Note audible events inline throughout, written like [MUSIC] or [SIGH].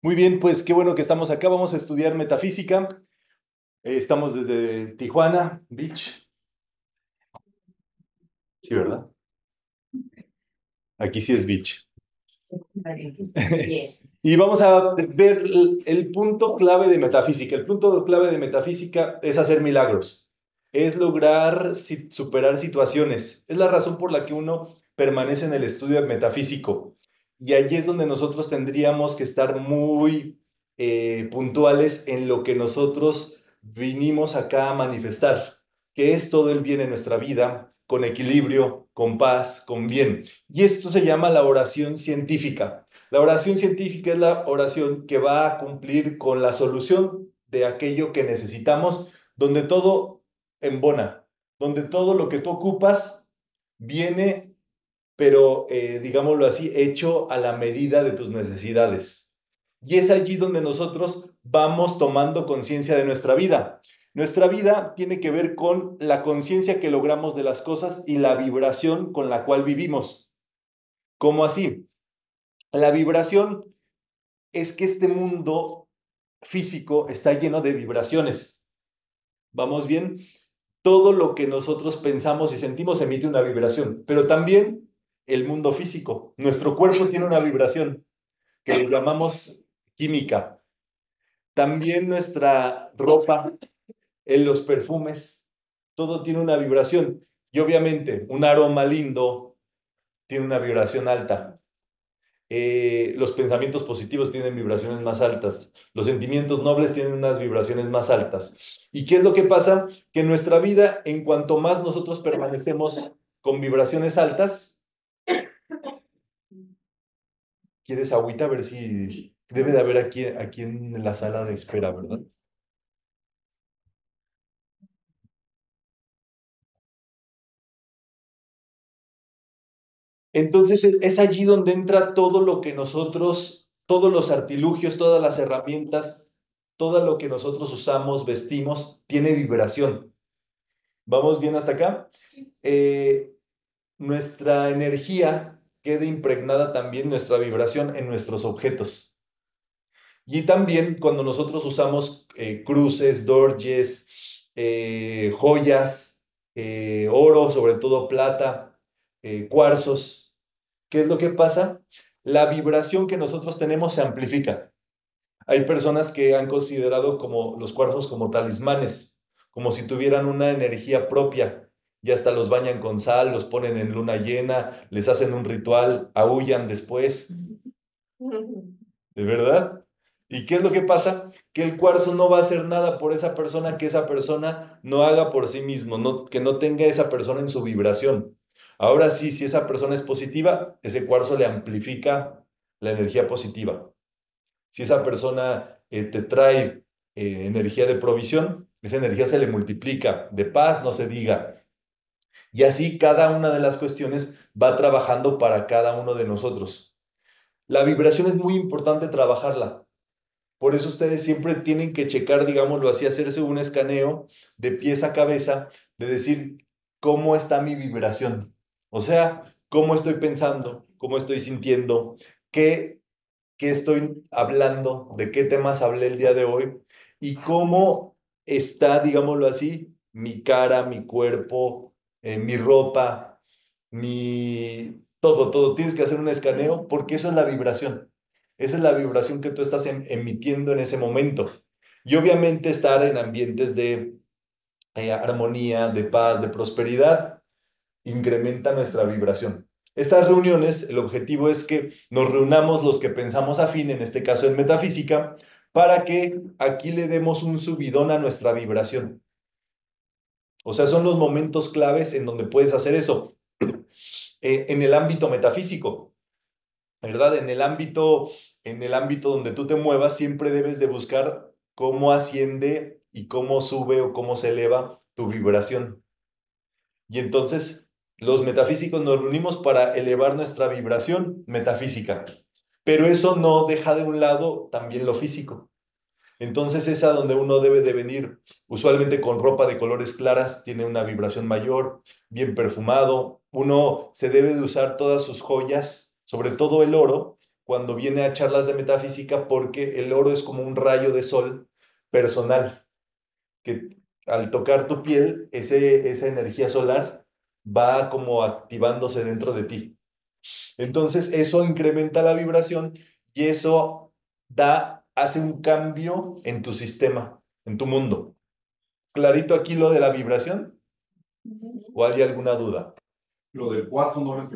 Muy bien, pues qué bueno que estamos acá. Vamos a estudiar metafísica. Eh, estamos desde Tijuana Beach. Sí, ¿verdad? Aquí sí es Beach. [LAUGHS] y vamos a ver el punto clave de metafísica. El punto clave de metafísica es hacer milagros, es lograr superar situaciones. Es la razón por la que uno permanece en el estudio metafísico y allí es donde nosotros tendríamos que estar muy eh, puntuales en lo que nosotros vinimos acá a manifestar, que es todo el bien en nuestra vida, con equilibrio, con paz, con bien. Y esto se llama la oración científica. La oración científica es la oración que va a cumplir con la solución de aquello que necesitamos, donde todo embona, donde todo lo que tú ocupas viene pero eh, digámoslo así, hecho a la medida de tus necesidades. Y es allí donde nosotros vamos tomando conciencia de nuestra vida. Nuestra vida tiene que ver con la conciencia que logramos de las cosas y la vibración con la cual vivimos. ¿Cómo así? La vibración es que este mundo físico está lleno de vibraciones. ¿Vamos bien? Todo lo que nosotros pensamos y sentimos emite una vibración, pero también el mundo físico. Nuestro cuerpo tiene una vibración que llamamos química. También nuestra ropa, en los perfumes, todo tiene una vibración. Y obviamente un aroma lindo tiene una vibración alta. Eh, los pensamientos positivos tienen vibraciones más altas, los sentimientos nobles tienen unas vibraciones más altas. ¿Y qué es lo que pasa? Que en nuestra vida, en cuanto más nosotros permanecemos con vibraciones altas, ¿Quieres agüita? A ver si debe de haber aquí, aquí en la sala de espera, ¿verdad? Entonces es, allí donde entra todo lo que nosotros, todos los artilugios, todas las herramientas, todo lo que nosotros usamos, vestimos, tiene vibración. ¿Vamos bien hasta acá? Eh, nuestra energía quede impregnada también nuestra vibración en nuestros objetos. Y también cuando nosotros usamos eh, cruces, dorjes, eh, joyas, eh, oro, sobre todo plata, cuarzos, ¿qué es lo que pasa? La vibración que nosotros tenemos se amplifica. Hay personas que han considerado como los cuarzos como talismanes, como si tuvieran una energía propia, y hasta los bañan con sal, los ponen en luna llena, les hacen un ritual, aullan después. ¿De verdad? ¿Y qué es lo que pasa? Que el cuarzo no va a hacer nada por esa persona que esa persona no haga por sí mismo, no, que no tenga esa persona en su vibración. Ahora sí, si esa persona es positiva, ese cuarzo le amplifica la energía positiva. Si esa persona eh, te trae eh, energía de provisión, esa energía se le multiplica, de paz no se diga, y así cada una de las cuestiones va trabajando para cada uno de nosotros. La vibración es muy importante trabajarla. Por eso ustedes siempre tienen que checar, digámoslo así, hacerse un escaneo de pies a cabeza, de decir cómo está mi vibración. O sea, cómo estoy pensando, cómo estoy sintiendo, qué, qué estoy hablando, de qué temas hablé el día de hoy y cómo está, digámoslo así, mi cara, mi cuerpo, eh, mi ropa, mi todo, todo. Tienes que hacer un escaneo porque eso es la vibración. Esa es la vibración que tú estás em, emitiendo en ese momento. Y obviamente estar en ambientes de eh, armonía, de paz, de prosperidad, incrementa nuestra vibración. Estas reuniones, el objetivo es que nos reunamos los que pensamos afín, en este caso en metafísica, para que aquí le demos un subidón a nuestra vibración. O sea, son los momentos claves en donde puedes hacer eso. [CLEARS THROAT] Eh, en el ámbito metafísico, ¿verdad? En el ámbito, en el ámbito donde tú te muevas, siempre debes de buscar cómo asciende y cómo sube o cómo se eleva tu vibración. Y entonces los metafísicos nos reunimos para elevar nuestra vibración metafísica. Pero eso no deja de un lado también lo físico. Entonces es a donde uno debe de venir. Usualmente con ropa de colores claras tiene una vibración mayor, bien perfumado. Uno se debe de usar todas sus joyas, sobre todo el oro, cuando viene a charlas de metafísica, porque el oro es como un rayo de sol personal, que al tocar tu piel, ese, esa energía solar va como activándose dentro de ti. Entonces eso incrementa la vibración y eso da hace un cambio en tu sistema, en tu mundo. ¿Clarito aquí lo de la vibración? ¿O hay alguna duda? Lo del cuarzo no lo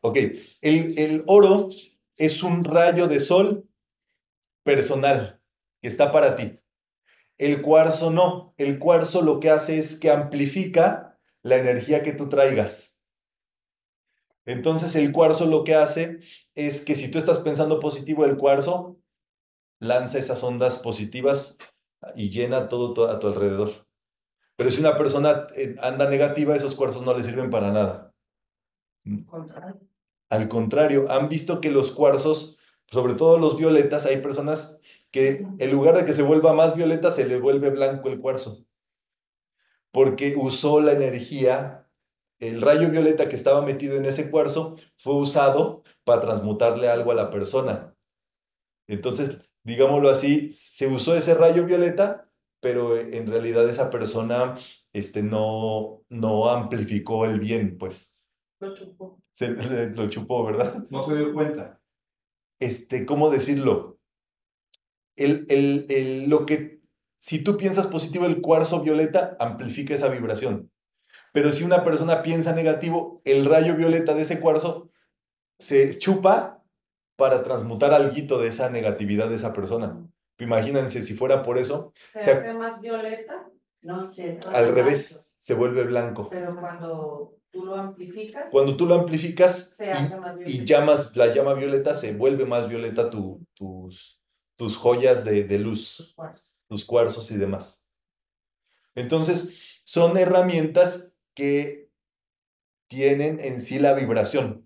Ok, el, el oro es un rayo de sol personal que está para ti. El cuarzo no. El cuarzo lo que hace es que amplifica la energía que tú traigas. Entonces el cuarzo lo que hace es que si tú estás pensando positivo, el cuarzo lanza esas ondas positivas y llena todo, a tu alrededor. Pero si una persona eh, anda negativa, esos cuarzos no le sirven para nada. Al contrario, han visto que los cuarzos, sobre todo los violetas, hay personas que en lugar de que se vuelva más violeta, se le vuelve blanco el cuarzo. Porque usó la energía, el rayo violeta que estaba metido en ese cuarzo fue usado para transmutarle algo a la persona. Entonces, digámoslo así, se usó ese rayo violeta, pero eh, en realidad esa persona este, no, no amplificó el bien, pues. Lo chupó. Se, lo chupó, ¿verdad? No se dio cuenta. Este, ¿cómo decirlo? El, el, el, lo que, si tú piensas positivo, el cuarzo violeta amplifica esa vibración. Pero si una persona piensa negativo, el rayo violeta de ese cuarzo se chupa para transmutar algo de esa negatividad de esa persona. Imagínense si fuera por eso. Se, hace más violeta. No, se al revés, se vuelve blanco. Pero cuando tú lo amplificas. Cuando tú lo amplificas y, llamas la llama violeta, se vuelve más violeta tu, tus, tus joyas de, luz, tus tus cuarzos y demás. Entonces, son herramientas que tienen en sí la vibración.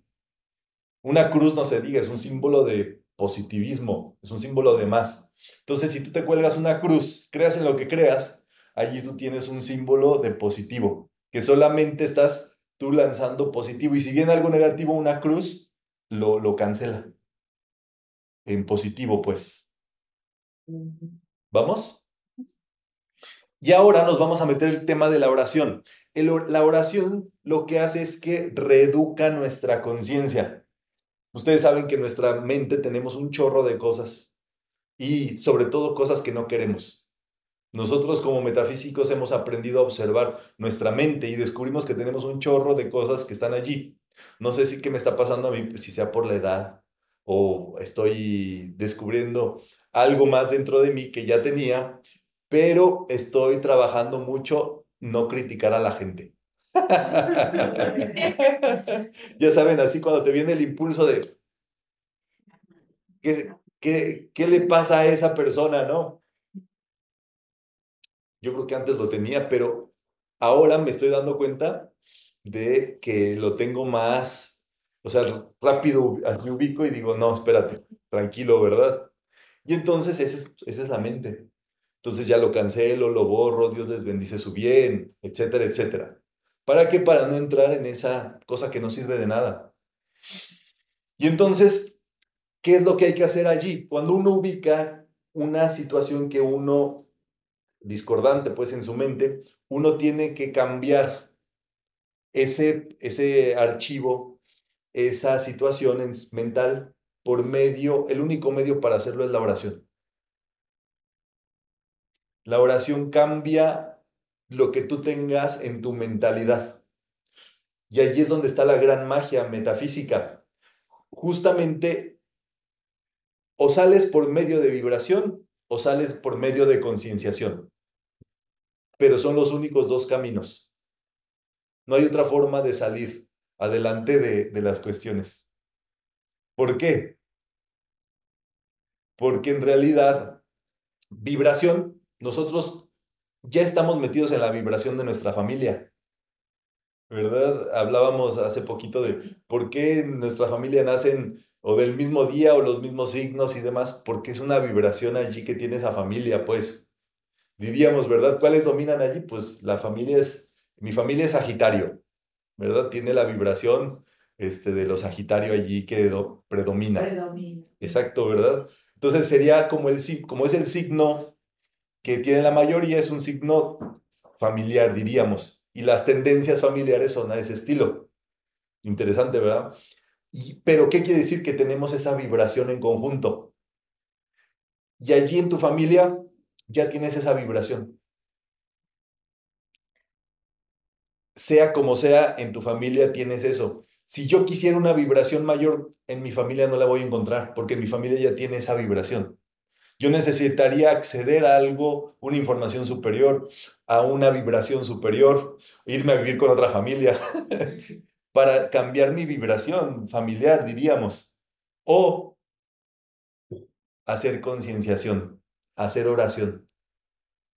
Una cruz, no se diga, es un símbolo de positivismo, es un símbolo de más. Entonces, si tú te cuelgas una cruz, creas en lo que creas, allí tú tienes un símbolo de positivo, que solamente estás tú lanzando positivo. Y si viene algo negativo, una cruz lo, lo cancela. En positivo, pues. ¿Vamos? Y ahora nos vamos a meter el tema de la oración. la oración lo que hace es que reeduca nuestra conciencia. Ustedes saben que nuestra mente tenemos un chorro de cosas y sobre todo cosas que no queremos. Nosotros como metafísicos hemos aprendido a observar nuestra mente y descubrimos que tenemos un chorro de cosas que están allí. No sé si qué me está pasando a mí, pues, si sea por la edad o estoy descubriendo algo más dentro de mí que ya tenía, pero estoy trabajando mucho no criticar a la gente. [LAUGHS] ya saben, así cuando te viene el impulso de ¿qué, qué, le pasa a esa persona, ¿no? Yo creo que antes lo tenía, pero ahora me estoy dando cuenta de que lo tengo más, o sea, rápido me ubico y digo, no, espérate, tranquilo, ¿verdad? Y entonces es, esa es la mente. Entonces ya lo cancelo, lo borro, Dios les bendice su bien, etcétera, etcétera. ¿Para qué? Para no entrar en esa cosa que no sirve de nada. Y entonces, ¿qué es lo que hay que hacer allí? Cuando uno ubica una situación que uno, discordante pues en su mente, uno tiene que cambiar ese, ese archivo, esa situación mental por medio, el único medio para hacerlo es la oración. La oración cambia lo que tú tengas en tu mentalidad. Y allí es donde está la gran magia metafísica. Justamente, o sales por medio de vibración o sales por medio de concienciación. Pero son los únicos dos caminos. No hay otra forma de salir adelante de, las cuestiones. ¿Por qué? Porque en realidad, vibración, nosotros ya estamos metidos en la vibración de nuestra familia. ¿Verdad? Hablábamos hace poquito de por qué nuestra familia nacen o del mismo día o los mismos signos y demás, porque es una vibración allí que tiene esa familia, pues. Diríamos, ¿verdad? ¿Cuáles dominan allí? Pues la familia es, mi familia es Sagitario, ¿verdad? Tiene la vibración este, de los Sagitario allí que predomina. Predomina. Exacto, ¿verdad? Entonces sería como, el, como es el signo que tiene la mayoría es un signo familiar, diríamos, y las tendencias familiares son a ese estilo. Interesante, ¿verdad? pero, ¿qué quiere decir que tenemos esa vibración en conjunto? Y allí en tu familia ya tienes esa vibración. Sea como sea, en tu familia tienes eso. Si yo quisiera una vibración mayor, en mi familia no la voy a encontrar, porque en mi familia ya tiene esa vibración. Yo necesitaría acceder a algo, una información superior, a una vibración superior, irme a vivir con otra familia, [LAUGHS] para cambiar mi vibración familiar, diríamos, o hacer concienciación, hacer oración.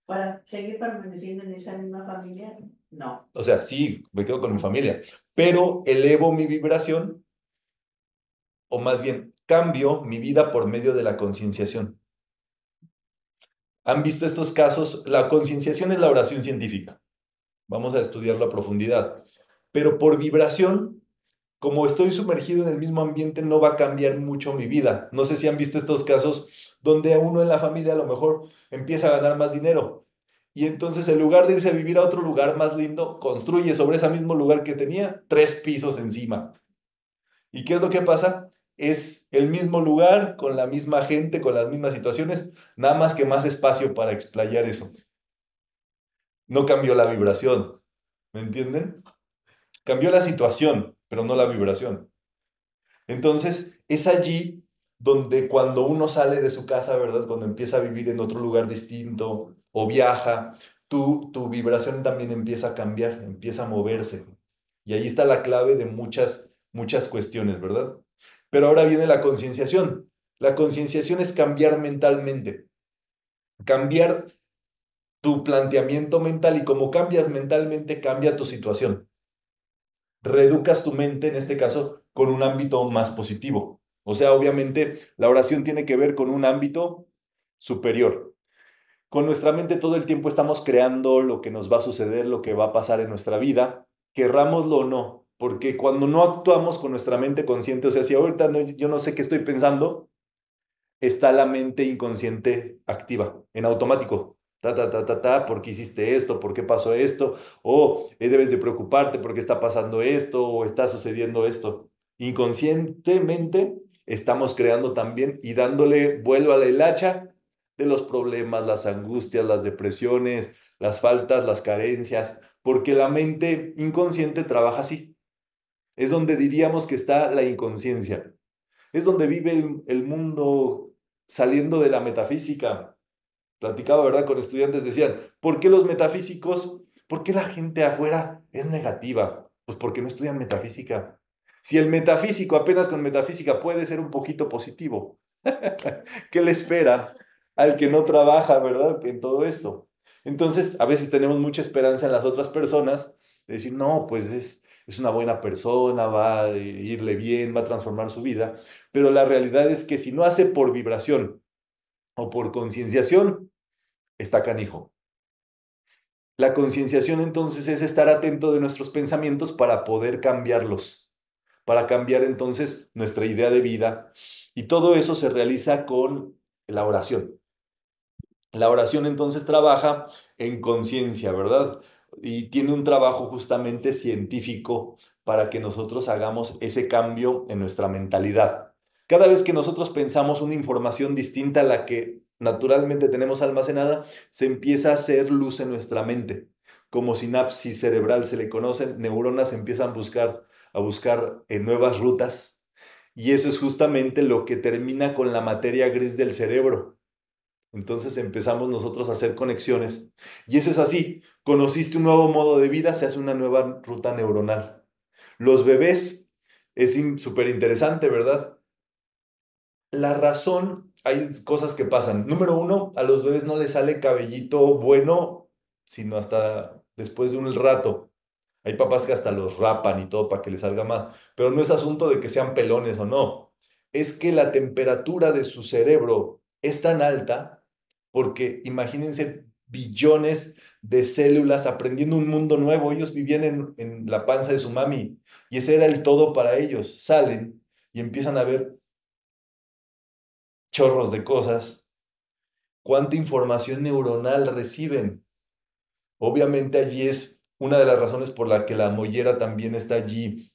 Para seguir permaneciendo en esa misma familia, no. O sea, sí, me quedo con mi familia, pero elevo mi vibración, o más bien cambio mi vida por medio de la concienciación han visto estos casos, la concienciación es la oración científica. Vamos a estudiarlo a profundidad. Pero por vibración, como estoy sumergido en el mismo ambiente, no va a cambiar mucho mi vida. No sé si han visto estos casos donde uno en la familia a lo mejor empieza a ganar más dinero. Y entonces en lugar de irse a vivir a otro lugar más lindo, construye sobre ese mismo lugar que tenía tres pisos encima. ¿Y qué es lo que pasa? es el mismo lugar, con la misma gente, con las mismas situaciones, nada más que más espacio para explayar eso. No cambió la vibración, ¿me entienden? Cambió la situación, pero no la vibración. Entonces, es allí donde cuando uno sale de su casa, ¿verdad? Cuando empieza a vivir en otro lugar distinto o viaja, tú, tu vibración también empieza a cambiar, empieza a moverse. Y ahí está la clave de muchas, muchas cuestiones, ¿verdad? Pero ahora viene la concienciación. La concienciación es cambiar mentalmente, cambiar tu planteamiento mental y como cambias mentalmente, cambia tu situación. Reducas tu mente, en este caso, con un ámbito más positivo. O sea, obviamente, la oración tiene que ver con un ámbito superior. Con nuestra mente todo el tiempo estamos creando lo que nos va a suceder, lo que va a pasar en nuestra vida, querrámoslo o no, porque cuando no actuamos con nuestra mente consciente, o sea, si ahorita yo no sé qué estoy pensando, está la mente inconsciente activa, en automático. Ta, ta, ta, ta, ta, ¿por qué hiciste esto? ¿Por qué pasó esto? O eh, debes de preocuparte porque está pasando esto o está sucediendo esto. Inconscientemente estamos creando también y dándole vuelo a la hilacha de los problemas, las angustias, las depresiones, las faltas, las carencias, porque la mente inconsciente trabaja así. Es donde diríamos que está la inconsciencia. Es donde vive el, mundo saliendo de la metafísica. Platicaba, ¿verdad? Con estudiantes decían, ¿por qué los metafísicos? ¿Por qué la gente afuera es negativa? Pues porque no estudian metafísica. Si el metafísico apenas con metafísica puede ser un poquito positivo, [LAUGHS] ¿qué le espera al que no trabaja, verdad, en todo esto? Entonces, a veces tenemos mucha esperanza en las otras personas de decir, no, pues es, es una buena persona, va a irle bien, va a transformar su vida, pero la realidad es que si no hace por vibración o por concienciación, está canijo. La concienciación entonces es estar atento de nuestros pensamientos para poder cambiarlos, para cambiar entonces nuestra idea de vida. Y todo eso se realiza con la oración. La oración entonces trabaja en conciencia, ¿verdad? y tiene un trabajo justamente científico para que nosotros hagamos ese cambio en nuestra mentalidad. Cada vez que nosotros pensamos una información distinta a la que naturalmente tenemos almacenada, se empieza a hacer luz en nuestra mente. Como sinapsis cerebral se le conocen, neuronas empiezan a buscar, a buscar en eh, nuevas rutas y eso es justamente lo que termina con la materia gris del cerebro. Entonces empezamos nosotros a hacer conexiones. Y eso es así, Conociste un nuevo modo de vida, se hace una nueva ruta neuronal. Los bebés, es súper interesante, ¿verdad? La razón, hay cosas que pasan. Número uno, a los bebés no les sale cabellito bueno, sino hasta después de un rato. Hay papás que hasta los rapan y todo para que les salga más. Pero no es asunto de que sean pelones o no. Es que la temperatura de su cerebro es tan alta porque imagínense billones de células, aprendiendo un mundo nuevo. Ellos vivían en, la panza de su mami y ese era el todo para ellos. Salen y empiezan a ver chorros de cosas. ¿Cuánta información neuronal reciben? Obviamente allí es una de las razones por la que la mollera también está allí,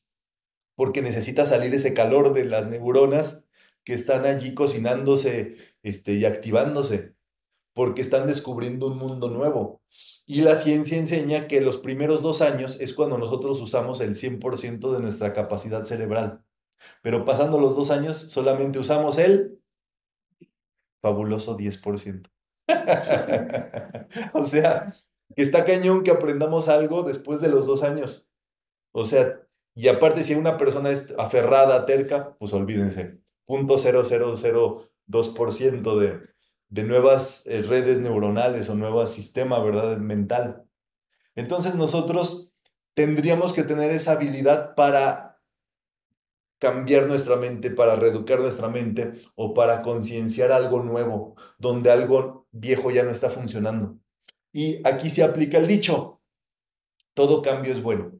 porque necesita salir ese calor de las neuronas que están allí cocinándose este, y activándose porque están descubriendo un mundo nuevo. Y la ciencia enseña que los primeros dos años es cuando nosotros usamos el 100% de nuestra capacidad cerebral. Pero pasando los dos años solamente usamos el fabuloso 10%. [LAUGHS] o sea, está cañón que aprendamos algo después de los dos años. O sea, y aparte si una persona es aferrada, terca, pues olvídense, 0.0002% de, de nuevas eh, redes neuronales o nuevos sistemas ¿verdad? Mental. Entonces nosotros tendríamos que tener esa habilidad para cambiar nuestra mente, para reeducar nuestra mente o para concienciar algo nuevo, donde algo viejo ya no está funcionando. Y aquí se aplica el dicho, todo cambio es bueno.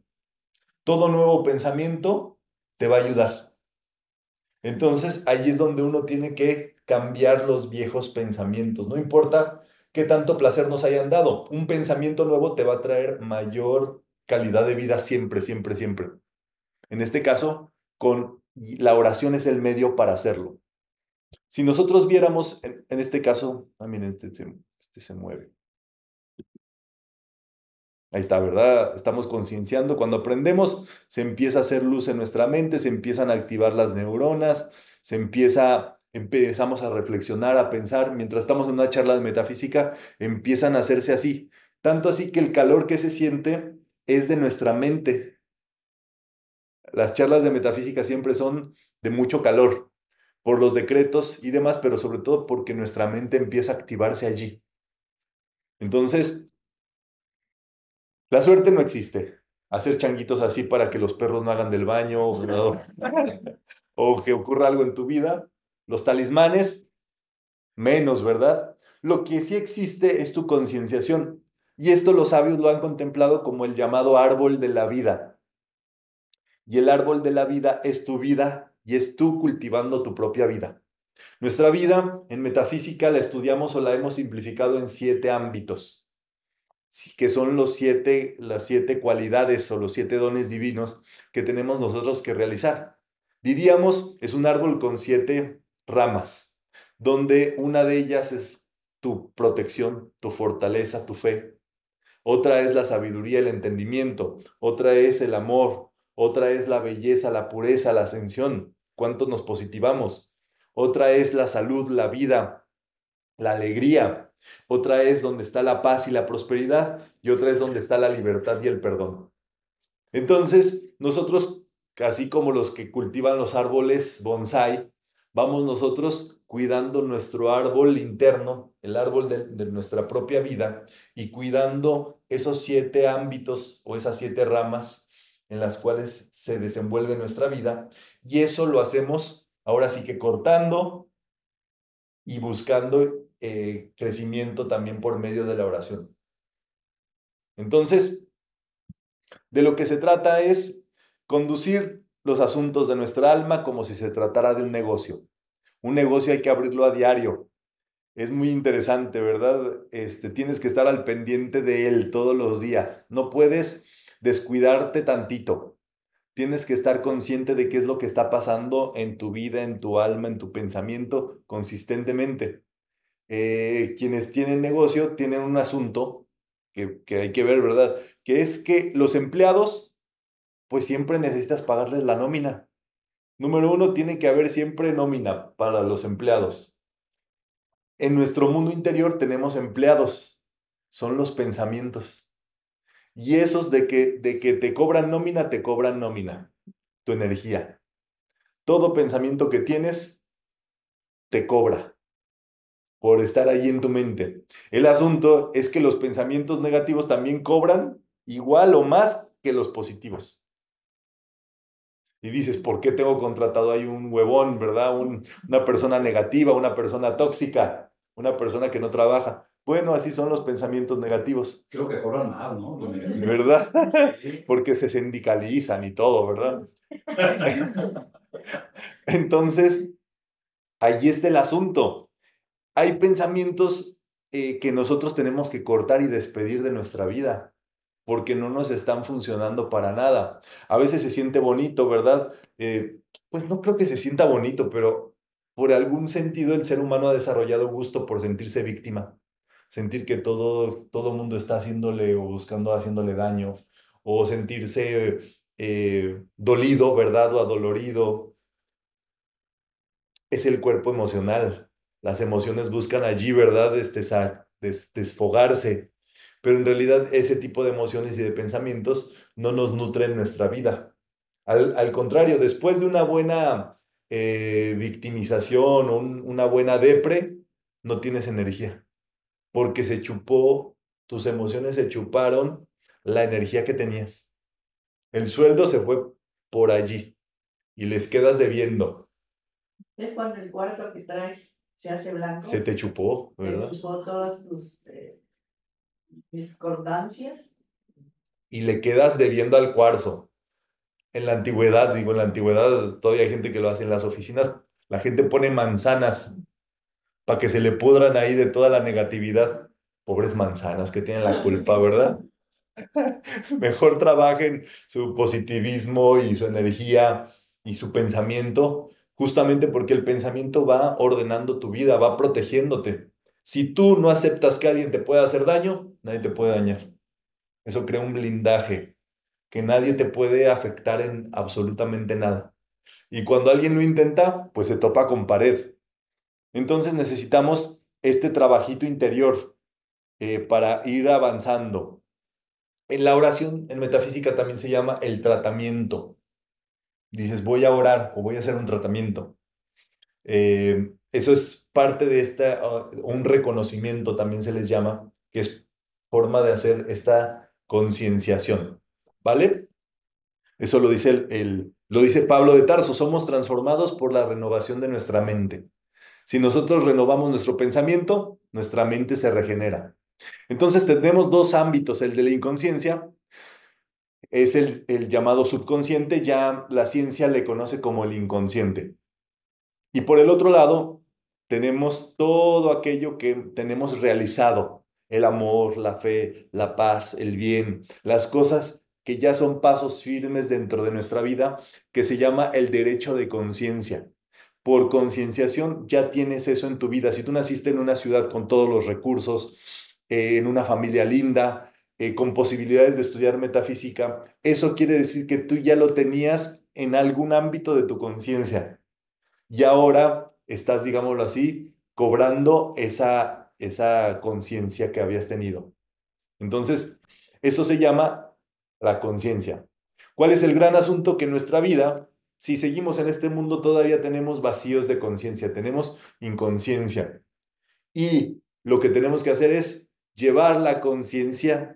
Todo nuevo pensamiento te va a ayudar entonces ahí es donde uno tiene que cambiar los viejos pensamientos. No importa qué tanto placer nos hayan dado, un pensamiento nuevo te va a traer mayor calidad de vida siempre, siempre, siempre. En este caso, con la oración es el medio para hacerlo. Si nosotros viéramos, en, este caso, ah, miren, este se este mueve. Ahí está, ¿verdad? Estamos concienciando. Cuando aprendemos, se empieza a hacer luz en nuestra mente, se empiezan a activar las neuronas, se empieza, empezamos a reflexionar, a pensar. Mientras estamos en una charla de metafísica, empiezan a hacerse así. Tanto así que el calor que se siente es de nuestra mente. Las charlas de metafísica siempre son de mucho calor, por los decretos y demás, pero sobre todo porque nuestra mente empieza a activarse allí. Entonces, la suerte no existe. Hacer changuitos así para que los perros no hagan del baño [LAUGHS] o que ocurra algo en tu vida. Los talismanes, menos, ¿verdad? Lo que sí existe es tu concienciación. Y esto los sabios lo han contemplado como el llamado árbol de la vida. Y el árbol de la vida es tu vida y es tú cultivando tu propia vida. Nuestra vida en metafísica la estudiamos o la hemos simplificado en siete ámbitos que son los siete, las siete cualidades o los siete dones divinos que tenemos nosotros que realizar. Diríamos, es un árbol con siete ramas, donde una de ellas es tu protección, tu fortaleza, tu fe. Otra es la sabiduría, el entendimiento. Otra es el amor. Otra es la belleza, la pureza, la ascensión. ¿Cuánto nos positivamos? Otra es la salud, la vida, la alegría, otra es donde está la paz y la prosperidad. Y otra es donde está la libertad y el perdón. Entonces, nosotros, así como los que cultivan los árboles bonsai, vamos nosotros cuidando nuestro árbol interno, el árbol de, de, nuestra propia vida, y cuidando esos siete ámbitos o esas siete ramas en las cuales se desenvuelve nuestra vida. Y eso lo hacemos ahora sí que cortando y buscando eh, crecimiento también por medio de la oración. Entonces, de lo que se trata es conducir los asuntos de nuestra alma como si se tratara de un negocio. Un negocio hay que abrirlo a diario. Es muy interesante, ¿verdad? Este, tienes que estar al pendiente de él todos los días. No puedes descuidarte tantito. Tienes que estar consciente de qué es lo que está pasando en tu vida, en tu alma, en tu pensamiento consistentemente. Eh, quienes tienen negocio tienen un asunto que, que, hay que ver, ¿verdad? Que es que los empleados, pues siempre necesitas pagarles la nómina. Número uno, tiene que haber siempre nómina para los empleados. En nuestro mundo interior tenemos empleados, son los pensamientos. Y esos de que, de que te cobran nómina, te cobran nómina, tu energía. Todo pensamiento que tienes, te cobra por estar ahí en tu mente. El asunto es que los pensamientos negativos también cobran igual o más que los positivos. Y dices, ¿por qué tengo contratado ahí un huevón, verdad? una persona negativa, una persona tóxica, una persona que no trabaja. Bueno, así son los pensamientos negativos. Creo que cobran más, ¿no? ¿Verdad? [LAUGHS] Porque se sindicalizan y todo, ¿verdad? [LAUGHS] Entonces, ahí está el asunto hay pensamientos eh, que nosotros tenemos que cortar y despedir de nuestra vida porque no nos están funcionando para nada. A veces se siente bonito, ¿verdad? Eh, pues no creo que se sienta bonito, pero por algún sentido el ser humano ha desarrollado gusto por sentirse víctima, sentir que todo todo mundo está haciéndole o buscando haciéndole daño, o sentirse eh, dolido, ¿verdad? O adolorido. Es el cuerpo emocional, las emociones buscan allí, ¿verdad? Este, desfogarse. Pero en realidad ese tipo de emociones y de pensamientos no nos nutren nuestra vida. Al, contrario, después de una buena eh, victimización, o una buena depre, no tienes energía. Porque se chupó, tus emociones se chuparon la energía que tenías. El sueldo se fue por allí y les quedas debiendo. Es cuando el cuarzo que traes se hace blanco. Se te chupó, ¿verdad? Se chupó todas tus discordancias. Eh, y le quedas debiendo al cuarzo. En la antigüedad, digo, en la antigüedad todavía hay gente que lo hace en las oficinas. La gente pone manzanas para que se le pudran ahí de toda la negatividad. Pobres manzanas que tienen la culpa, ¿verdad? [LAUGHS] Mejor trabajen su positivismo y su energía y su pensamiento justamente porque el pensamiento va ordenando tu vida, va protegiéndote. Si tú no aceptas que alguien te pueda hacer daño, nadie te puede dañar. Eso crea un blindaje, que nadie te puede afectar en absolutamente nada. Y cuando alguien lo intenta, pues se topa con pared. Entonces necesitamos este trabajito interior eh, para ir avanzando. En la oración, en metafísica también se llama el tratamiento dices, voy a orar o voy a hacer un tratamiento. Eh, eso es parte de esta, uh, un reconocimiento también se les llama, que es forma de hacer esta concienciación. ¿Vale? Eso lo dice, el, lo dice Pablo de Tarso, somos transformados por la renovación de nuestra mente. Si nosotros renovamos nuestro pensamiento, nuestra mente se regenera. Entonces tenemos dos ámbitos, el de la inconsciencia es el, llamado subconsciente, ya la ciencia le conoce como el inconsciente. Y por el otro lado, tenemos todo aquello que tenemos realizado, el amor, la fe, la paz, el bien, las cosas que ya son pasos firmes dentro de nuestra vida, que se llama el derecho de conciencia. Por concienciación ya tienes eso en tu vida. Si tú naciste en una ciudad con todos los recursos, eh, en una familia linda, eh, con posibilidades de estudiar metafísica, eso quiere decir que tú ya lo tenías en algún ámbito de tu conciencia. Y ahora estás, digámoslo así, cobrando esa, esa conciencia que habías tenido. Entonces, eso se llama la conciencia. ¿Cuál es el gran asunto que en nuestra vida, si seguimos en este mundo, todavía tenemos vacíos de conciencia, tenemos inconsciencia? Y lo que tenemos que hacer es llevar la conciencia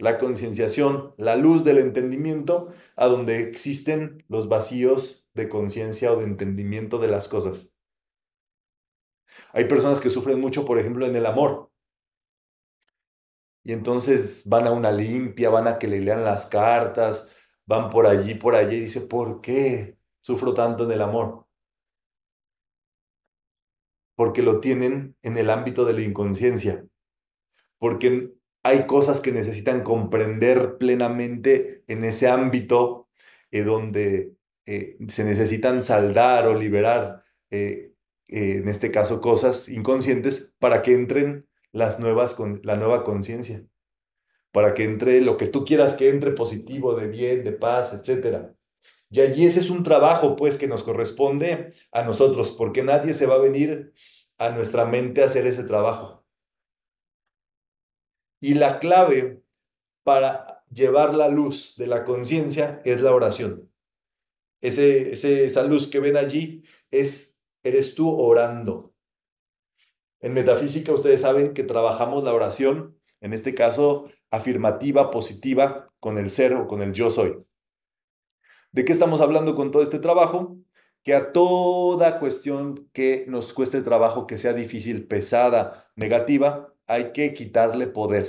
la concienciación, la luz del entendimiento, a donde existen los vacíos de conciencia o de entendimiento de las cosas. Hay personas que sufren mucho, por ejemplo, en el amor. Y entonces van a una limpia, van a que le lean las cartas, van por allí, por allí, y dice, ¿por qué sufro tanto en el amor? Porque lo tienen en el ámbito de la inconsciencia. Porque hay cosas que necesitan comprender plenamente en ese ámbito eh, donde eh, se necesitan saldar o liberar, eh, en este caso, cosas inconscientes para que entren las nuevas con, la nueva conciencia, para que entre lo que tú quieras que entre positivo, de bien, de paz, etc. Y allí ese es un trabajo, pues, que nos corresponde a nosotros, porque nadie se va a venir a nuestra mente a hacer ese trabajo y la clave para llevar la luz de la conciencia es la oración. Ese, esa luz que ven allí es, eres tú orando. En metafísica ustedes saben que trabajamos la oración, en este caso afirmativa, positiva, con el ser o con el yo soy. ¿De qué estamos hablando con todo este trabajo? que a toda cuestión que nos cueste trabajo, que sea difícil, pesada, negativa, hay que quitarle poder.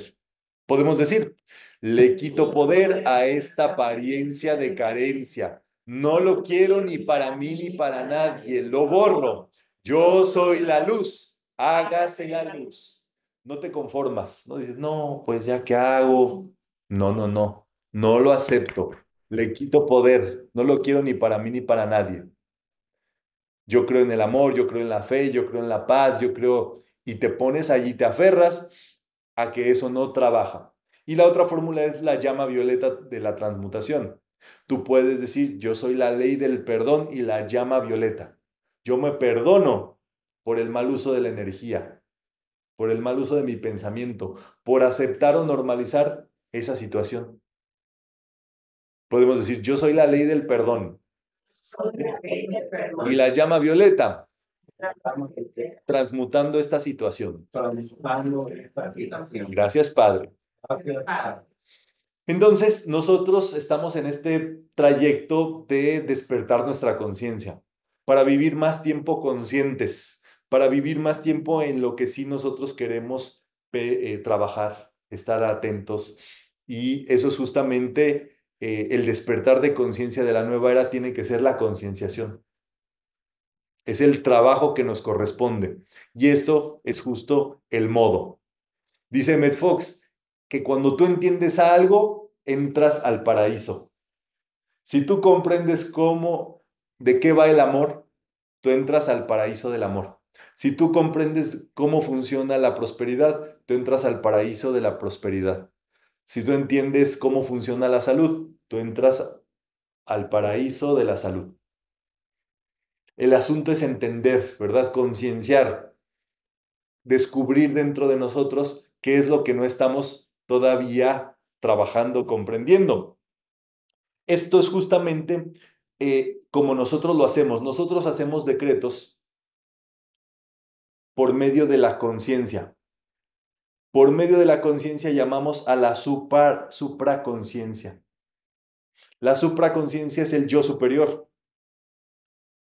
Podemos decir, le quito poder a esta apariencia de carencia. No lo quiero ni para mí ni para nadie. Lo borro. Yo soy la luz. Hágase la luz. No te conformas. No dices, no, pues ya qué hago. No, no, no. No lo acepto. Le quito poder. No lo quiero ni para mí ni para nadie. Yo creo en el amor, yo creo en la fe, yo creo en la paz, yo creo y te pones allí, te aferras a que eso no trabaja. Y la otra fórmula es la llama violeta de la transmutación. Tú puedes decir, yo soy la ley del perdón y la llama violeta. Yo me perdono por el mal uso de la energía, por el mal uso de mi pensamiento, por aceptar o normalizar esa situación. Podemos decir, yo soy la ley del perdón. Soy la ley del perdón. Y la llama violeta transmutando esta situación. Transmutando Gracias, Padre. Entonces, nosotros estamos en este trayecto de despertar nuestra conciencia, para vivir más tiempo conscientes, para vivir más tiempo en lo que sí nosotros queremos eh, trabajar, estar atentos. Y eso es justamente eh, el despertar de conciencia de la nueva era, tiene que ser la concienciación es el trabajo que nos corresponde. Y eso es justo el modo. Dice Medfox Fox que cuando tú entiendes algo, entras al paraíso. Si tú comprendes cómo, de qué va el amor, tú entras al paraíso del amor. Si tú comprendes cómo funciona la prosperidad, tú entras al paraíso de la prosperidad. Si tú entiendes cómo funciona la salud, tú entras al paraíso de la salud. El asunto es entender, ¿verdad? Concienciar, descubrir dentro de nosotros qué es lo que no estamos todavía trabajando, comprendiendo. Esto es justamente eh, como nosotros lo hacemos. Nosotros hacemos decretos por medio de la conciencia. Por medio de la conciencia llamamos a la supraconciencia. La supraconciencia es el yo superior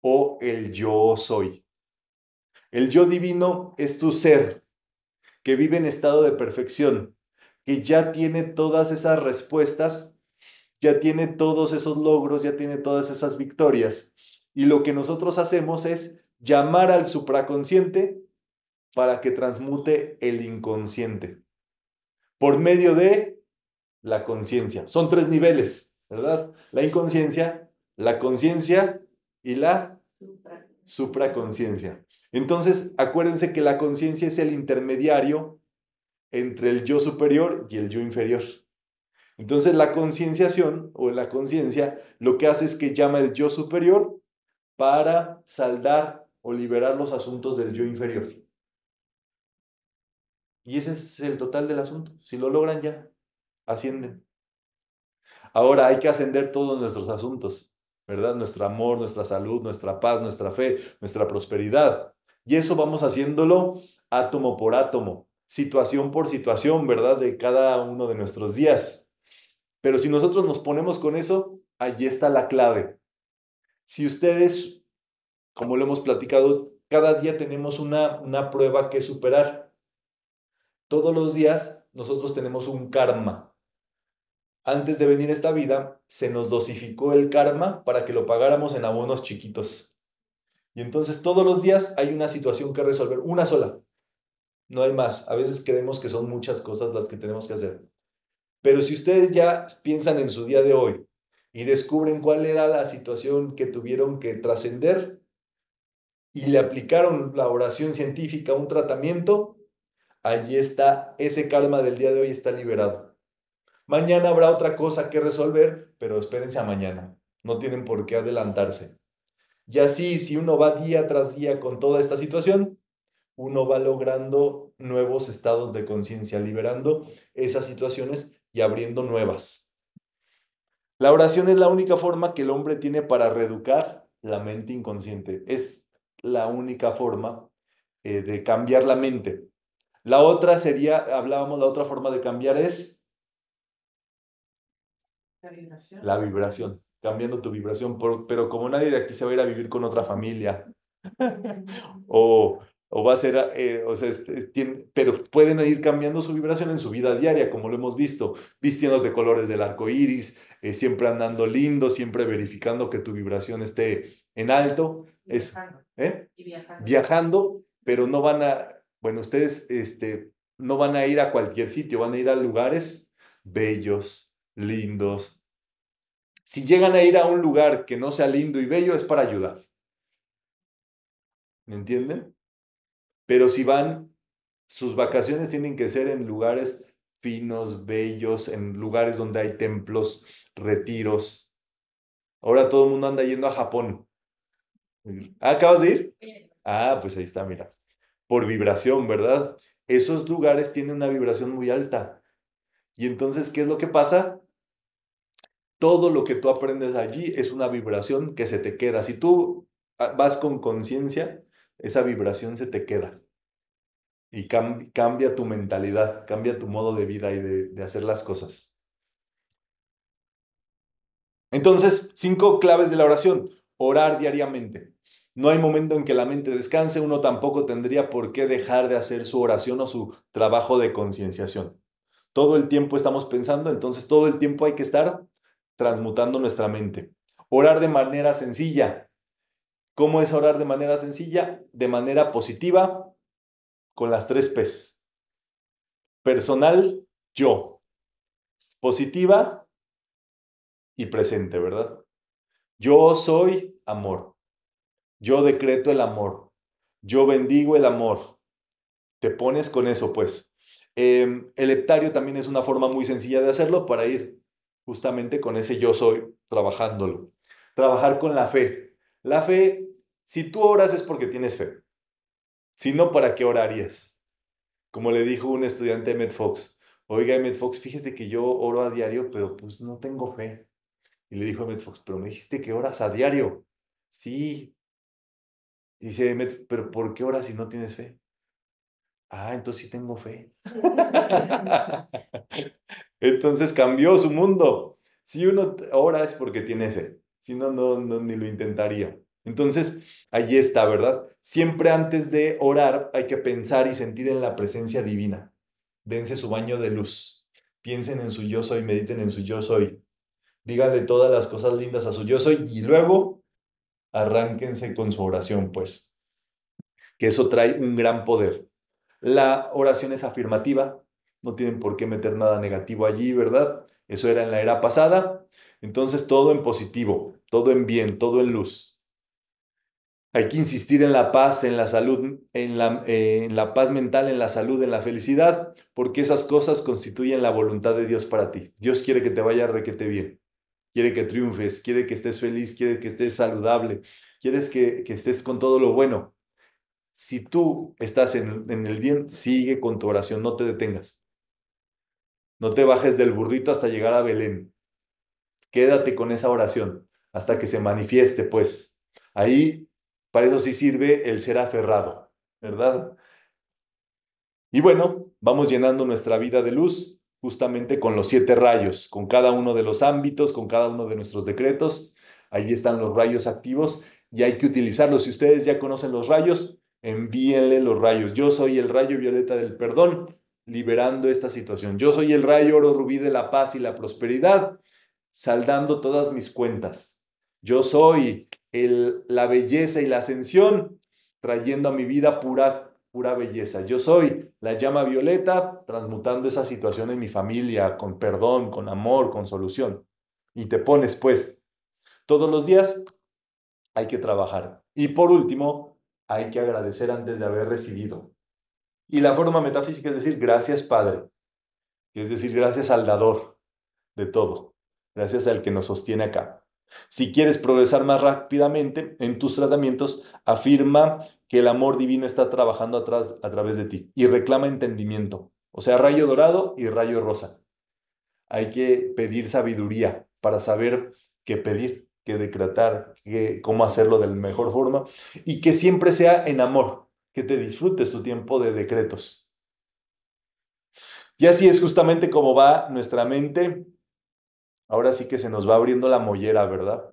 o el yo soy. El yo divino es tu ser, que vive en estado de perfección, que ya tiene todas esas respuestas, ya tiene todos esos logros, ya tiene todas esas victorias. Y lo que nosotros hacemos es llamar al supraconsciente para que transmute el inconsciente por medio de la conciencia. Son tres niveles, ¿verdad? La inconsciencia, la conciencia y la supraconciencia. Entonces, acuérdense que la conciencia es el intermediario entre el yo superior y el yo inferior. Entonces, la concienciación o la conciencia lo que hace es que llama el yo superior para saldar o liberar los asuntos del yo inferior. Y ese es el total del asunto. Si lo logran ya, ascienden. Ahora hay que ascender todos nuestros asuntos. ¿verdad? Nuestro amor, nuestra salud, nuestra paz, nuestra fe, nuestra prosperidad. Y eso vamos haciéndolo átomo por átomo, situación por situación, ¿verdad? De cada uno de nuestros días. Pero si nosotros nos ponemos con eso, allí está la clave. Si ustedes, como lo hemos platicado, cada día tenemos una, una prueba que superar. Todos los días nosotros tenemos un karma, antes de venir esta vida, se nos dosificó el karma para que lo pagáramos en abonos chiquitos. Y entonces todos los días hay una situación que resolver, una sola. No hay más. A veces creemos que son muchas cosas las que tenemos que hacer. Pero si ustedes ya piensan en su día de hoy y descubren cuál era la situación que tuvieron que trascender y le aplicaron la oración científica, un tratamiento, allí está ese karma del día de hoy está liberado. Mañana habrá otra cosa que resolver, pero espérense a mañana. No tienen por qué adelantarse. Y así, si uno va día tras día con toda esta situación, uno va logrando nuevos estados de conciencia, liberando esas situaciones y abriendo nuevas. La oración es la única forma que el hombre tiene para reeducar la mente inconsciente. Es la única forma eh, de cambiar la mente. La otra sería, hablábamos, la otra forma de cambiar es la vibración. La vibración, cambiando tu vibración. pero como nadie de aquí se va a ir a vivir con otra familia, [LAUGHS] o, o, va a ser, eh, o sea, este, pero pueden ir cambiando su vibración en su vida diaria, como lo hemos visto, vistiéndote colores del arco iris, eh, siempre andando lindo, siempre verificando que tu vibración esté en alto. ¿eh? viajando. pero no van a, bueno, ustedes este, no van a ir a cualquier sitio, van a ir a lugares bellos, lindos. Si llegan a ir a un lugar que no sea lindo y bello, es para ayudar. ¿Me entienden? Pero si van, sus vacaciones tienen que ser en lugares finos, bellos, en lugares donde hay templos, retiros. Ahora todo el mundo anda yendo a Japón. ¿Ah, ¿Acabas de ir? Ah, pues ahí está, mira. Por vibración, ¿verdad? Esos lugares tienen una vibración muy alta. Y entonces, ¿qué es lo que pasa? todo lo que tú aprendes allí es una vibración que se te queda. Si tú ah, vas con conciencia, esa vibración se te queda. Y cambia tu mentalidad, cambia tu modo de vida y de, de hacer las cosas. Entonces, cinco claves de la oración. Orar diariamente. No hay momento en que la mente descanse, uno tampoco tendría por qué dejar de hacer su oración o su trabajo de concienciación. Todo el tiempo estamos pensando, entonces todo el tiempo hay que estar transmutando nuestra mente. Orar de manera sencilla. ¿Cómo es orar de manera sencilla? De manera positiva, con las tres P's. Personal, yo. Positiva y presente, ¿verdad? Yo soy amor. Yo decreto el amor. Yo bendigo el amor. Te pones con eso, pues. Em, el heptario también es una forma muy sencilla de hacerlo para ir justamente con ese yo soy, trabajándolo. Trabajar con la fe. La fe, si tú oras es porque tienes fe. Si no, ¿para qué orarías? Como le dijo un estudiante a Emmett Fox, oiga Emmett Fox, fíjese que yo oro a diario, pero pues no tengo fe. Y le dijo Emmett Fox, pero me dijiste que oras a diario. Sí. dice pero ¿por qué oras si no tienes fe? ah, entonces sí tengo fe. [LAUGHS] [LAUGHS] entonces cambió su mundo. Si uno ora es porque tiene fe, si no, no, ni lo intentaría. Entonces, allí está, ¿verdad? Siempre antes de orar hay que pensar y sentir en la presencia divina. Dense su baño de luz. Piensen en su yo soy, mediten en su yo soy. Díganle todas las cosas lindas a su yo soy y luego arránquense con su oración, pues. Que eso trae un gran poder. La oración es afirmativa, no tienen por qué meter nada negativo allí, ¿verdad? Eso era en la era pasada. Entonces todo en positivo, todo en bien, todo en luz. Hay que insistir en la paz, en la salud, en la, eh, en la paz mental, en la salud, en la felicidad, porque esas cosas constituyen la voluntad de Dios para ti. Dios quiere que te vaya requete bien, quiere que triunfes, quiere que estés feliz, quiere que estés saludable, quiere que, que estés con todo lo bueno si tú estás en, el bien, sigue con tu oración, no te detengas. No te bajes del burrito hasta llegar a Belén. Quédate con esa oración hasta que se manifieste, pues. Ahí, para eso sí sirve el ser aferrado, ¿verdad? Y bueno, vamos llenando nuestra vida de luz justamente con los siete rayos, con cada uno de los ámbitos, con cada uno de nuestros decretos. Ahí están los rayos activos y hay que utilizarlos. Si ustedes ya conocen los rayos, envíenle los rayos. Yo soy el rayo violeta del perdón, liberando esta situación. Yo soy el rayo oro rubí de la paz y la prosperidad, saldando todas mis cuentas. Yo soy el, la belleza y la ascensión, trayendo a mi vida pura, pura belleza. Yo soy la llama violeta, transmutando esa situación en mi familia, con perdón, con amor, con solución. Y te pones, pues, todos los días hay que trabajar. Y por último, hay que agradecer antes de haber recibido. Y la forma metafísica es decir, gracias Padre, es decir, gracias al dador de todo, gracias al que nos sostiene acá. Si quieres progresar más rápidamente en tus tratamientos, afirma que el amor divino está trabajando atrás, a través de ti y reclama entendimiento, o sea, rayo dorado y rayo rosa. Hay que pedir sabiduría para saber qué pedir que decretar cómo hacerlo de la mejor forma y que siempre sea en amor, que te disfrutes tu tiempo de decretos. Y así es justamente como va nuestra mente. Ahora sí que se nos va abriendo la mollera, ¿verdad?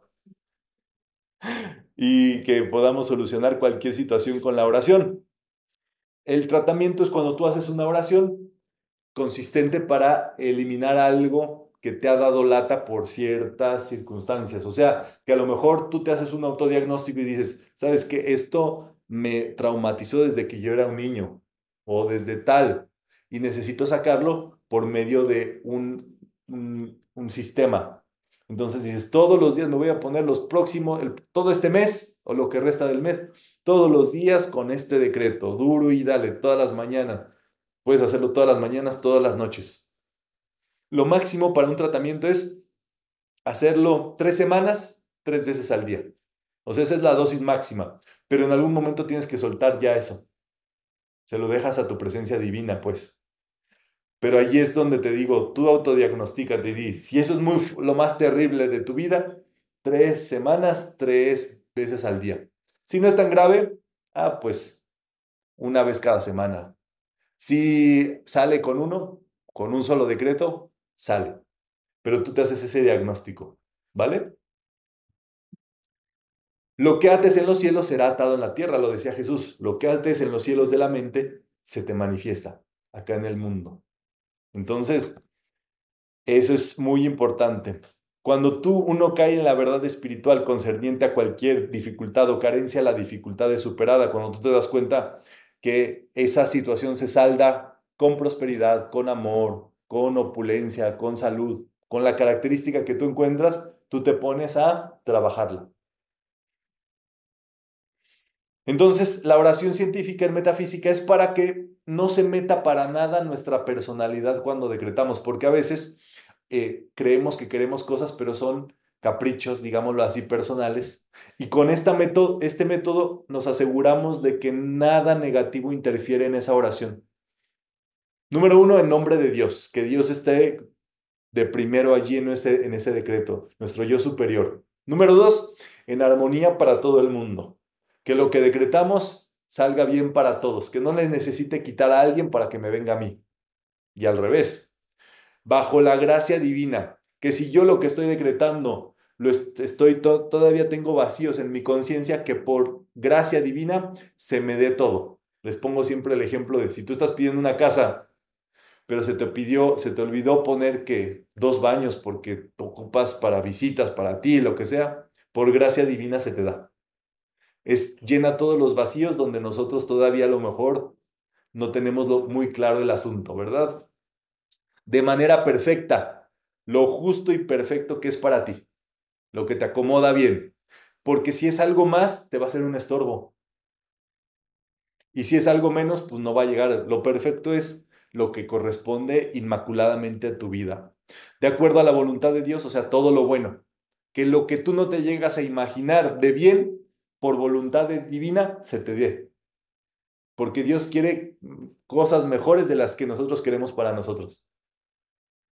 Y que podamos solucionar cualquier situación con la oración. El tratamiento es cuando tú haces una oración consistente para eliminar algo que te ha dado lata por ciertas circunstancias. O sea, que a lo mejor tú te haces un autodiagnóstico y dices, ¿sabes que Esto me traumatizó desde que yo era un niño o desde tal y necesito sacarlo por medio de un, un, sistema. Entonces dices, todos los días me voy a poner los próximos, el, todo este mes o lo que resta del mes, todos los días con este decreto, duro y dale, todas las mañanas. Puedes hacerlo todas las mañanas, todas las noches. Lo máximo para un tratamiento es hacerlo tres semanas, tres veces al día. O sea, esa es la dosis máxima, pero en algún momento tienes que soltar ya eso. Se lo dejas a tu presencia divina, pues. Pero allí es donde te digo, tú autodiagnosticas te di, si eso es muy, lo más terrible de tu vida, tres semanas, tres veces al día. Si no es tan grave, ah, pues una vez cada semana. Si sale con uno, con un solo decreto, sale. Pero tú te haces ese diagnóstico, ¿vale? Lo que ates en los cielos será atado en la tierra, lo decía Jesús. Lo que ates en los cielos de la mente se te manifiesta acá en el mundo. Entonces, eso es muy importante. Cuando tú uno cae en la verdad espiritual concerniente a cualquier dificultad o carencia, la dificultad es superada. Cuando tú te das cuenta que esa situación se salda con prosperidad, con amor, con opulencia, con salud, con la característica que tú encuentras, tú te pones a trabajarla. Entonces, la oración científica en metafísica es para que no se meta para nada nuestra personalidad cuando decretamos, porque a veces eh, creemos que queremos cosas, pero son caprichos, digámoslo así, personales. Y con este método nos aseguramos de que nada negativo interfiere en esa oración. Número uno, en nombre de Dios, que Dios esté de primero allí en ese, en ese decreto, nuestro yo superior. Número dos, en armonía para todo el mundo, que lo que decretamos salga bien para todos, que no les necesite quitar a alguien para que me venga a mí. Y al revés, bajo la gracia divina, que si yo lo que estoy decretando lo estoy todavía tengo vacíos en mi conciencia que por gracia divina se me dé todo. Les pongo siempre el ejemplo de si tú estás pidiendo una casa pero se te pidió, se te olvidó poner que dos baños porque te ocupas para visitas, para ti, lo que sea, por gracia divina se te da. Es, llena todos los vacíos donde nosotros todavía a lo mejor no tenemos lo, muy claro el asunto, ¿verdad? De manera perfecta, lo justo y perfecto que es para ti, lo que te acomoda bien, porque si es algo más, te va a ser un estorbo. Y si es algo menos, pues no va a llegar. Lo perfecto es lo que corresponde inmaculadamente a tu vida, de acuerdo a la voluntad de Dios, o sea, todo lo bueno, que lo que tú no te llegas a imaginar de bien, por voluntad divina, se te dé. Porque Dios quiere cosas mejores de las que nosotros queremos para nosotros.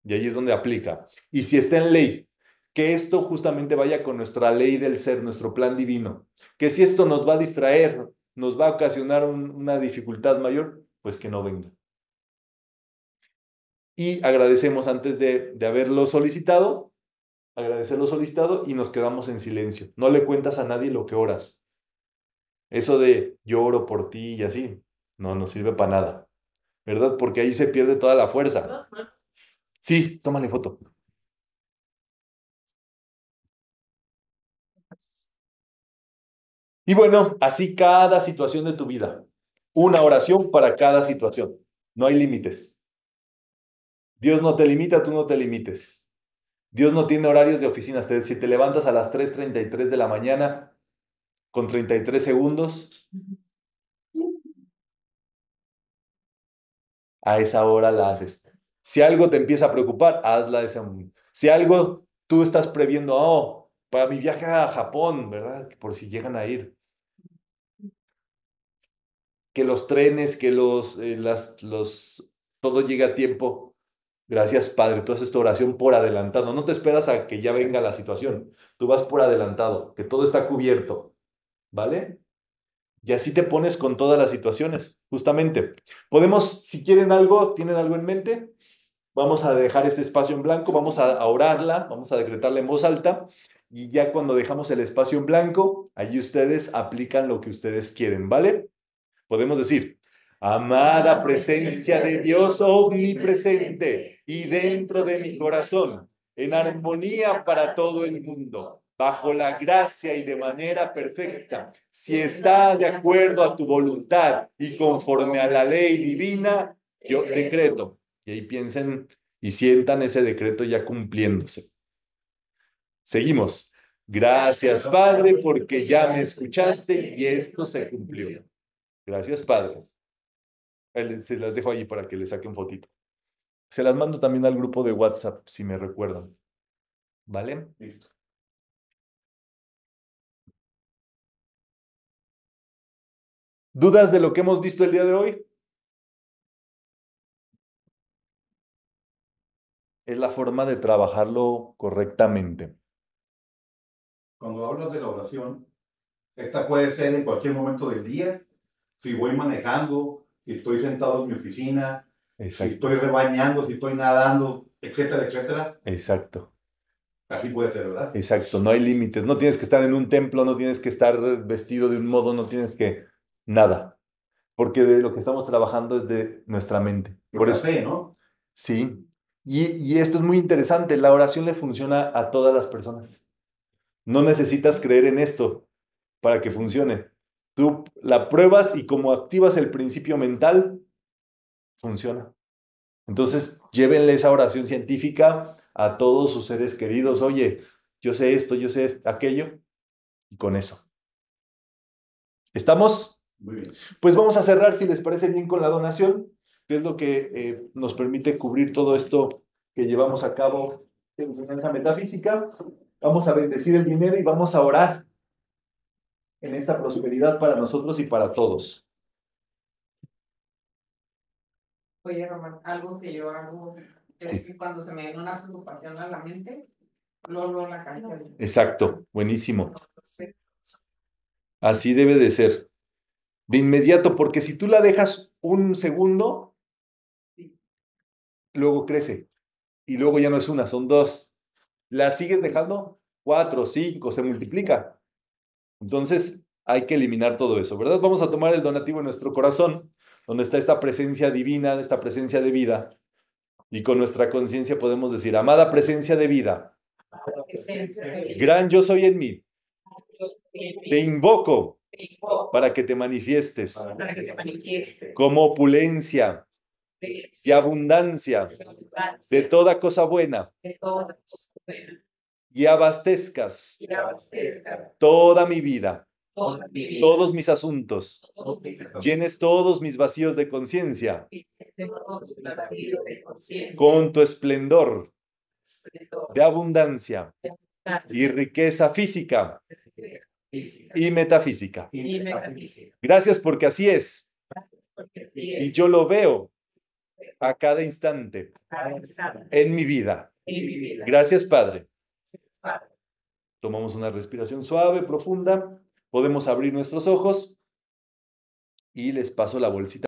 Y ahí es donde aplica. Y si está en ley, que esto justamente vaya con nuestra ley del ser, nuestro plan divino. Que si esto nos va a distraer, nos va a ocasionar una dificultad mayor, pues que no venga y agradecemos antes de, haberlo solicitado, agradecerlo solicitado y nos quedamos en silencio. No le cuentas a nadie lo que oras. Eso de lloro por ti y así, no nos sirve para nada, ¿verdad? Porque ahí se pierde toda la fuerza. Sí, tómale foto. Y bueno, así cada situación de tu vida. Una oración para cada situación. No hay límites. Dios no te limita, tú no te limites. Dios no tiene horarios de oficinas. Si te levantas a las 3.33 de la mañana con 33 segundos, a esa hora la haces. Si algo te empieza a preocupar, hazla ese momento. Si algo tú estás previendo, oh, para mi viaje a Japón, ¿verdad? Por si llegan a ir. Que los trenes, que los, eh, las, los, todo llega a tiempo. Gracias, Padre. Tú haces tu oración por adelantado. No te esperas a que ya venga la situación. Tú vas por adelantado, que todo está cubierto. ¿Vale? Y así te pones con todas las situaciones, justamente. Podemos, si quieren algo, tienen algo en mente, vamos a dejar este espacio en blanco, vamos a orarla, vamos a decretarla en voz alta. Y ya cuando dejamos el espacio en blanco, allí ustedes aplican lo que ustedes quieren, ¿vale? Podemos decir, Amada presencia de Dios omnipresente y dentro de mi corazón, en armonía para todo el mundo, bajo la gracia y de manera perfecta, si está de acuerdo a tu voluntad y conforme a la ley divina, yo decreto. Y ahí piensen y sientan ese decreto ya cumpliéndose. Seguimos. Gracias, Padre, porque ya me escuchaste y esto se cumplió. Gracias, Padre. Se las dejo ahí para que le saque un fotito. Se las mando también al grupo de WhatsApp, si me recuerdan. ¿Vale? Listo. ¿Dudas de lo que hemos visto el día de hoy? Es la forma de trabajarlo correctamente. Cuando hablas de la oración, esta puede ser en cualquier momento del día. Si voy manejando, si estoy sentado en mi oficina, si estoy rebañando, si estoy nadando, etcétera, etcétera. Exacto. Así puede ser, ¿verdad? Exacto, no hay límites. No tienes que estar en un templo, no tienes que estar vestido de un modo, no tienes que nada. Porque de lo que estamos trabajando es de nuestra mente. Por la fe, ¿no? Sí. Y, y esto es muy interesante. La oración le funciona a todas las personas. No necesitas creer en esto para que funcione. Tú la pruebas y como activas el principio mental, funciona. Entonces, llévenle esa oración científica a todos sus seres queridos. Oye, yo sé esto, yo sé aquello. Y con eso. ¿Estamos? Muy bien. Pues vamos a cerrar, si les parece bien, con la donación, que es lo que eh, nos permite cubrir todo esto que llevamos a cabo en enseñanza metafísica. Vamos a bendecir el dinero y vamos a orar en esta prosperidad para nosotros y para todos. Oye, Román, algo que yo hago cuando se me viene una preocupación a la mente, lo la Exacto, buenísimo. Así debe de ser. De inmediato, porque si tú la dejas un segundo, luego crece. Y luego ya no es una, son dos. La sigues dejando, cuatro, cinco, se multiplica. Entonces, hay que eliminar todo eso, ¿verdad? Vamos a tomar el donativo en nuestro corazón, donde está esta presencia divina, esta presencia de vida, y con nuestra conciencia podemos decir, amada presencia de vida, gran yo soy en mí, te invoco para que te manifiestes como opulencia y abundancia de toda cosa buena y abastezcas, toda, mi vida, todos mis asuntos, llenes todos mis vacíos de conciencia con tu esplendor, de, abundancia, y riqueza física, y, metafísica. Gracias porque así es. Y yo lo veo a cada instante, en mi vida. Gracias, Padre. Tomamos una respiración suave, profunda. Podemos abrir nuestros ojos y les paso la bolsita